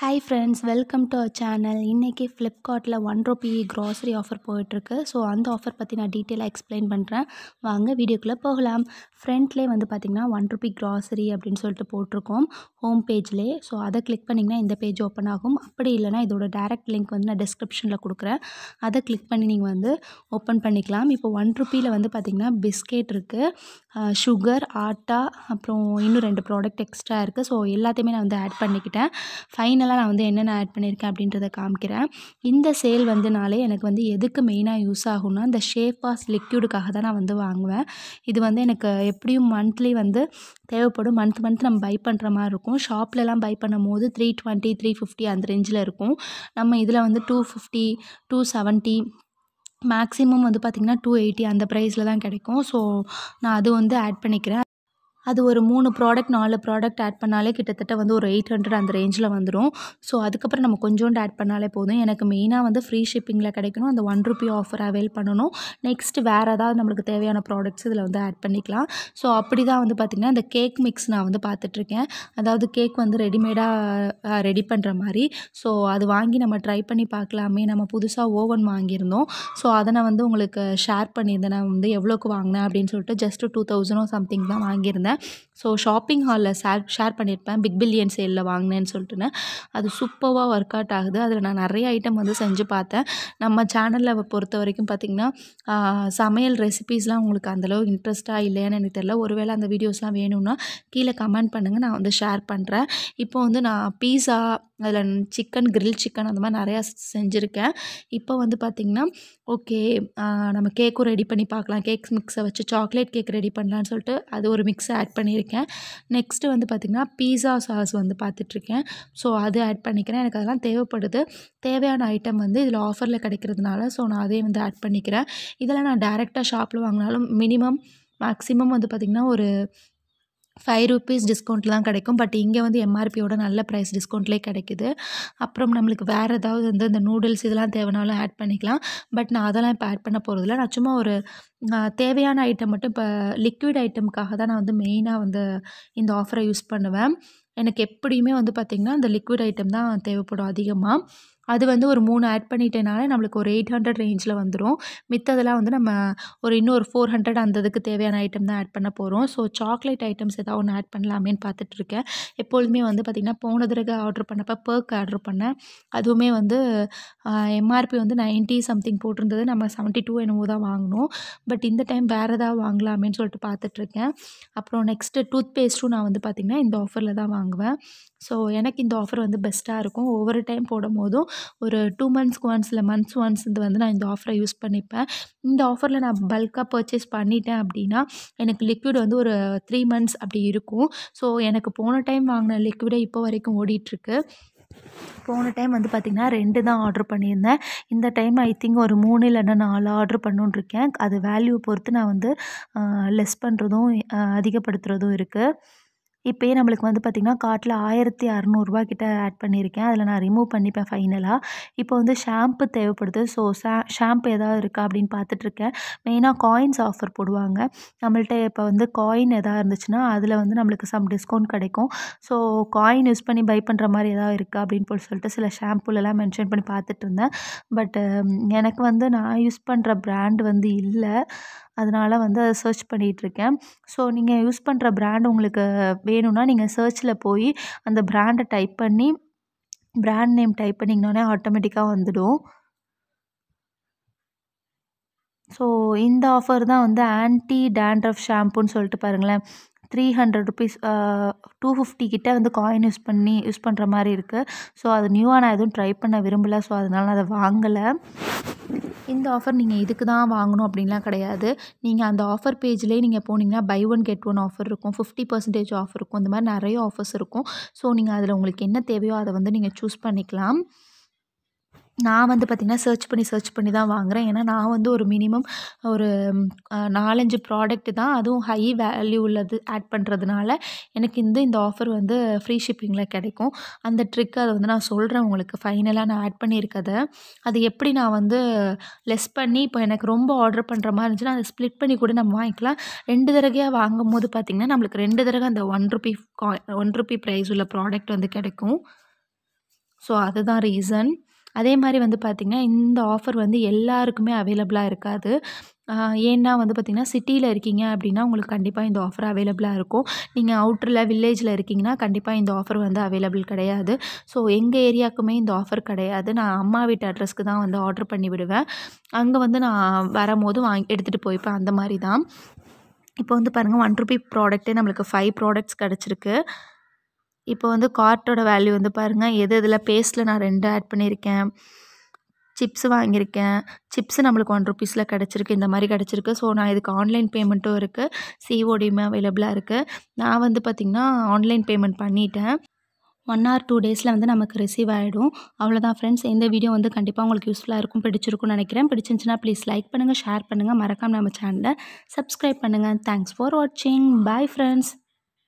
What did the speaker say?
hi friends welcome to our channel இன்றைக்கி ஃப்ளிப்கார்ட்டில் one rupee grocery offer போயிட்டுருக்கு so அந்த ஆஃபர் பற்றி நான் டீட்டெயிலாக எக்ஸ்பிளைன் பண்ணுறேன் வாங்க வீடியோக்குள்ளே போகலாம் ஃப்ரண்ட்லேயே வந்து பார்த்திங்கன்னா ஒன் ருபி க்ராசரி அப்படின்னு சொல்லிட்டு போட்டிருக்கோம் ஹோம் பேஜ்லேயே ஸோ அதை கிளிக் பண்ணிங்கன்னா இந்த பேஜ் ஓப்பன் ஆகும் அப்படி இல்லைனா இதோட டேரக்ட் லிங்க் வந்து நான் டிஸ்கிரிப்ஷனில் கொடுக்குறேன் அதை கிளிக் பண்ணி நீங்கள் வந்து ஓப்பன் பண்ணிக்கலாம் இப்போ ஒன் ருப்பியில் வந்து பார்த்திங்கன்னா பிஸ்கெட் இருக்குது சுகர் ஆட்டா அப்புறம் இன்னும் ரெண்டு ப்ராடக்ட் எக்ஸ்ட்ரா இருக்குது ஸோ எல்லாத்தையுமே நான் வந்து ஆட் பண்ணிக்கிட்டேன் ஃபைனல் ஃபைனலாக நான் வந்து என்னென்ன ஆட் பண்ணியிருக்கேன் அப்படின்றத காமிக்கிறேன் இந்த சேல் வந்துனாலே எனக்கு வந்து எதுக்கு மெயினாக யூஸ் ஆகும்னா இந்த ஆஸ் லிக்யூடுக்காக தான் நான் வந்து வாங்குவேன் இது வந்து எனக்கு எப்படியும் மந்த்லி வந்து தேவைப்படும் மந்த் மந்த் நம்ம பை பண்ணுற மாதிரி இருக்கும் ஷாப்லலாம் பை பண்ணும் போது த்ரீ டுவெண்ட்டி த்ரீ ஃபிஃப்டி அந்த ரேஞ்சில் இருக்கும் நம்ம இதில் வந்து two fifty to seventy maximum வந்து பார்த்திங்கன்னா டூ எயிட்டி அந்த ப்ரைஸில் தான் கிடைக்கும் ஸோ நான் அது வந்து ஆட் பண்ணிக்கிறேன் அது ஒரு மூணு ப்ராடக்ட் நாலு ப்ராடக்ட் ஆட் பண்ணாலே கிட்டத்தட்ட வந்து ஒரு எயிட் ஹண்ட்ரட் அந்த ரேஞ்சில் வந்துடும் ஸோ அதுக்கப்புறம் நம்ம கொஞ்சோண்டு ஆட் பண்ணாலே போதும் எனக்கு மெயினாக வந்து ஃப்ரீ ஷிப்பிங்கில் கிடைக்கணும் அந்த ஒன் ருபி ஆஃபர் அவைல் பண்ணணும் நெக்ஸ்ட் வேறு ஏதாவது நம்மளுக்கு தேவையான ப்ராடக்ட்ஸ் இதில் வந்து ஆட் பண்ணிக்கலாம் ஸோ அப்படி தான் வந்து பார்த்திங்கன்னா இந்த கேக் மிக்ஸ் நான் வந்து பார்த்துட்ருக்கேன் அதாவது கேக் வந்து ரெடிமேடாக ரெடி பண்ணுற மாதிரி ஸோ அது வாங்கி நம்ம ட்ரை பண்ணி பார்க்கலாமே நம்ம புதுசாக ஓவன் வாங்கியிருந்தோம் ஸோ அதை நான் வந்து உங்களுக்கு ஷேர் பண்ணியிருந்தேன் நான் வந்து எவ்வளோக்கு வாங்கினேன் அப்படின்னு சொல்லிட்டு ஜஸ்ட்டு டூ தௌசண்டோ சம்திங் தான் வாங்கியிருந்தேன் ஸோ ஷாப்பிங் ஹாலில் ஷேர் ஷேர் பண்ணியிருப்பேன் பிக் பில்லியன் சேலில் வாங்கினேன்னு சொல்லிட்டுன்னு அது சூப்பராக ஒர்க் அவுட் ஆகுது அதில் நான் நிறைய ஐட்டம் வந்து செஞ்சு பார்த்தேன் நம்ம சேனலில் பொறுத்த வரைக்கும் பார்த்திங்கன்னா சமையல் ரெசிபீஸ்லாம் உங்களுக்கு அந்தளவு இன்ட்ரெஸ்ட்டாக இல்லையான்னு எனக்கு தெரில ஒருவேளை அந்த வீடியோஸ்லாம் வேணும்னா கீழே கமெண்ட் பண்ணுங்கள் நான் வந்து ஷேர் பண்ணுறேன் இப்போ வந்து நான் பீஸா அதில் சிக்கன் கிரில் சிக்கன் அந்த மாதிரி நிறையா செஞ்சுருக்கேன் இப்போ வந்து பார்த்திங்கன்னா ஓகே நம்ம கேக்கும் ரெடி பண்ணி பார்க்கலாம் கேக் மிக்ஸை வச்சு சாக்லேட் கேக் ரெடி பண்ணலான்னு சொல்லிட்டு அது ஒரு மிக்ஸை ஆட் பண்ணியிருக்கேன் நெக்ஸ்ட்டு வந்து பார்த்திங்கன்னா பீஸா சாஸ் வந்து பார்த்துட்ருக்கேன் ஸோ அது ஆட் பண்ணிக்கிறேன் எனக்கு அதெல்லாம் தேவைப்படுது தேவையான ஐட்டம் வந்து இதில் ஆஃபரில் கிடைக்கிறதுனால ஸோ நான் அதையும் வந்து ஆட் பண்ணிக்கிறேன் இதெல்லாம் நான் டேரெக்டாக ஷாப்பில் வாங்கினாலும் மினிமம் மேக்ஸிமம் வந்து பார்த்திங்கன்னா ஒரு ஃபைவ் ருபீஸ் டிஸ்கவுண்ட் தான் கிடைக்கும் பட் இங்கே வந்து எம்ஆர்பியோட நல்ல ப்ரைஸ் டிஸ்கவுண்ட்லேயே கிடைக்குது அப்புறம் நம்மளுக்கு வேறு ஏதாவது வந்து இந்த நூடுல்ஸ் இதெல்லாம் தேவைனாலும் ஆட் பண்ணிக்கலாம் பட் நான் அதெல்லாம் இப்போ ஆட் பண்ண போகிறதில்ல நான் சும்மா ஒரு தேவையான ஐட்டம் மட்டும் இப்போ லிக்விட் ஐட்டமுக்காக தான் நான் வந்து மெயினாக வந்து இந்த ஆஃபரை யூஸ் பண்ணுவேன் எனக்கு எப்படியுமே வந்து பார்த்திங்கன்னா இந்த லிக்விட் ஐட்டம் தான் தேவைப்படும் அதிகமாக அது வந்து ஒரு மூணு ஆட் பண்ணிட்டேனாலே நம்மளுக்கு ஒரு எயிட் ஹண்ட்ரட் ரேஞ்சில் வந்துடும் மித்ததெல்லாம் வந்து நம்ம ஒரு இன்னும் ஒரு ஃபோர் ஹண்ட்ரட் அந்த இதுக்கு தேவையான ஐட்டம் தான் ஆட் பண்ண போகிறோம் ஸோ சாக்லேட் ஐட்டம்ஸ் ஏதாவது ஒன்று ஆட் பண்ணலாமேன்னு பார்த்துட்ருக்கேன் எப்பொழுதுமே வந்து பார்த்திங்கன்னா போன தடவை ஆர்டர் பண்ணப்போ பேர்க் ஆர்டர் பண்ணேன் அதுவுமே வந்து எம்ஆர்பி வந்து நைன்ட்டி சம்திங் போட்டிருந்தது நம்ம செவன்ட்டி டூ என்னமோ தான் வாங்கினோம் பட் இந்த டைம் வேறு எதாவது வாங்கலாமேன்னு சொல்லிட்டு பார்த்துட்ருக்கேன் அப்புறம் நெக்ஸ்ட்டு டூத் பேஸ்ட்டும் நான் வந்து பார்த்திங்கன்னா இந்த ஆஃபரில் தான் வாங்குவேன் ஸோ எனக்கு இந்த ஆஃபர் வந்து பெஸ்ட்டாக இருக்கும் ஒவ்வொரு டைம் போடும் போதும் ஒரு டூ மந்த்ஸ்க்கு ஒன்ஸ் இல்லை மந்த்ஸ் ஒன்ஸ் இது வந்து நான் இந்த ஆஃபரை யூஸ் பண்ணிப்பேன் இந்த ஆஃபரில் நான் பல்காக பர்ச்சேஸ் பண்ணிட்டேன் அப்படின்னா எனக்கு லிக்விட் வந்து ஒரு த்ரீ மந்த்ஸ் அப்படி இருக்கும் ஸோ எனக்கு போன டைம் வாங்கின லிக்விடே இப்போ வரைக்கும் ஓடிட்டுருக்கு போன டைம் வந்து பார்த்திங்கன்னா ரெண்டு தான் ஆர்டர் பண்ணியிருந்தேன் இந்த டைம் ஐ திங்க் ஒரு மூணு இல்லைன்னா நாலு ஆர்டர் பண்ணுன்னு இருக்கேன் அது வேல்யூ பொறுத்து நான் வந்து லெஸ் பண்ணுறதும் அதிகப்படுத்துகிறதும் இருக்குது இப்போயே நம்மளுக்கு வந்து பார்த்திங்கன்னா கார்ட்டில் ஆயிரத்தி அறநூறுபா கிட்ட ஆட் பண்ணியிருக்கேன் அதில் நான் ரிமூவ் பண்ணிப்பேன் ஃபைனலாக இப்போ வந்து ஷாம்பு தேவைப்படுது ஸோ ஷாம்பு எதாவது இருக்கா அப்படின்னு பார்த்துட்ருக்கேன் மெயினாக காயின்ஸ் ஆஃபர் போடுவாங்க நம்மள்ட்ட இப்போ வந்து காயின் எதாவது இருந்துச்சுன்னா அதில் வந்து நம்மளுக்கு சம் டிஸ்கவுண்ட் கிடைக்கும் ஸோ காயின் யூஸ் பண்ணி பை பண்ணுற மாதிரி எதாவது இருக்கா அப்படின்னு சொல்லிட்டு சில ஷாம்புலலாம் மென்ஷன் பண்ணி பார்த்துட்டு இருந்தேன் பட்டு எனக்கு வந்து நான் யூஸ் பண்ணுற ப்ராண்ட் வந்து இல்லை அதனால் வந்து அதை சர்ச் பண்ணிகிட்ருக்கேன் ஸோ நீங்கள் யூஸ் பண்ணுற ப்ராண்ட் உங்களுக்கு வேணும்னா நீங்கள் சர்ச்சில் போய் அந்த ப்ராண்டை டைப் பண்ணி ப்ராண்ட் நேம் டைப் பண்ணிங்கன்னே ஆட்டோமேட்டிக்காக வந்துடும் ஸோ இந்த ஆஃபர் தான் வந்து ஆன்டி டேண்ட்ரஃப் ஷாம்புன்னு சொல்லிட்டு பாருங்களேன் three hundred rupees two fifty கிட்டே வந்து காயின் யூஸ் பண்ணி யூஸ் பண்ணுற மாதிரி இருக்குது ஸோ அது நியூவாக நான் எதுவும் ட்ரை பண்ண விரும்பலை ஸோ அதனால் நான் அதை வாங்கலை இந்த ஆஃபர் நீங்கள் இதுக்கு தான் வாங்கணும் அப்படின்லாம் கிடையாது நீங்கள் அந்த ஆஃபர் பேஜ்லேயே நீங்கள் போனீங்கன்னா buy one get one offer இருக்கும் ஃபிஃப்டி பர்சன்டேஜ் ஆஃபர் இருக்கும் இந்த மாதிரி நிறைய ஆஃபர்ஸ் இருக்கும் ஸோ நீங்கள் அதில் உங்களுக்கு என்ன தேவையோ அதை வந்து நீங்கள் சூஸ் பண்ணிக்கலாம் நான் வந்து பார்த்திங்கன்னா சர்ச் பண்ணி சர்ச் பண்ணி தான் வாங்குகிறேன் ஏன்னா நான் வந்து ஒரு மினிமம் ஒரு நாலஞ்சு ப்ராடக்ட் தான் அதுவும் ஹை வேல்யூ உள்ளது ஆட் பண்ணுறதுனால எனக்கு இந்த இந்த ஆஃபர் வந்து ஃப்ரீ ஷிப்பிங்கில் கிடைக்கும் அந்த ட்ரிக் அதை வந்து நான் சொல்கிறேன் உங்களுக்கு ஃபைனலாக நான் ஆட் பண்ணியிருக்கதை அது எப்படி நான் வந்து லெஸ் பண்ணி இப்போ எனக்கு ரொம்ப ஆர்டர் பண்ணுற மாதிரி இருந்துச்சுன்னா அதை ஸ்ப்ளிட் பண்ணி கூட நம்ம வாங்கிக்கலாம் ரெண்டு தடவையாக வாங்கும் போது பார்த்திங்கன்னா நம்மளுக்கு ரெண்டு தடவை அந்த one rupee one rupee price உள்ள ப்ராடக்ட் வந்து கிடைக்கும் ஸோ அதுதான் ரீசன் அதே மாதிரி வந்து பார்த்திங்கன்னா இந்த ஆஃபர் வந்து எல்லாருக்குமே அவைலபிளாக இருக்காது ஏன்னா வந்து பார்த்திங்கன்னா சிட்டியில் இருக்கீங்க அப்படின்னா உங்களுக்கு கண்டிப்பாக இந்த ஆஃபர் அவைலபிளாக இருக்கும் நீங்கள் அவுட்டரில் வில்லேஜில் இருக்கீங்கன்னா கண்டிப்பாக இந்த ஆஃபர் வந்து அவைலபிள் கிடையாது ஸோ எங்கள் ஏரியாவுக்குமே இந்த ஆஃபர் கிடையாது நான் அம்மா வீட்டு அட்ரஸ்க்கு தான் வந்து ஆர்டர் பண்ணி விடுவேன் அங்கே வந்து நான் வரும்போது வாங்கி எடுத்துகிட்டு போய்ப்பேன் அந்த மாதிரி தான் இப்போ வந்து பாருங்கள் ஒன் ருபி ப்ராடக்ட்டே நம்மளுக்கு ஃபைவ் ப்ராடக்ட்ஸ் கிடச்சிருக்கு இப்போ வந்து கார்ட்டோட வேல்யூ வந்து பாருங்கள் எது இதில் பேஸ்டில் நான் ரெண்டு ஆட் பண்ணியிருக்கேன் சிப்ஸ் வாங்கியிருக்கேன் சிப்ஸ் நம்மளுக்கு ஒன் ருபீஸில் கிடச்சிருக்கு இந்த மாதிரி கிடச்சிருக்கு ஸோ நான் இதுக்கு ஆன்லைன் பேமெண்ட்டும் இருக்குது சிஓடியுமே அவைலபிளாக இருக்குது நான் வந்து பார்த்திங்கன்னா ஆன்லைன் பேமெண்ட் பண்ணிட்டேன் ஒன் ஆர் டூ டேஸில் வந்து நமக்கு ரிசீவ் ஆகிடும் அவ்வளோதான் ஃப்ரெண்ட்ஸ் இந்த வீடியோ வந்து கண்டிப்பாக உங்களுக்கு யூஸ்ஃபுல்லாக இருக்கும் பிடிச்சிருக்கும்னு நினைக்கிறேன் பிடிச்சிருந்துச்சுன்னா ப்ளீஸ் லைக் பண்ணுங்கள் ஷேர் பண்ணுங்கள் மறக்காமல் நம்ம சேனலை சப்ஸ்கிரைப் பண்ணுங்கள் தேங்க்ஸ் ஃபார் வாட்சிங் பாய் ஃப்ரெண்ட்ஸ்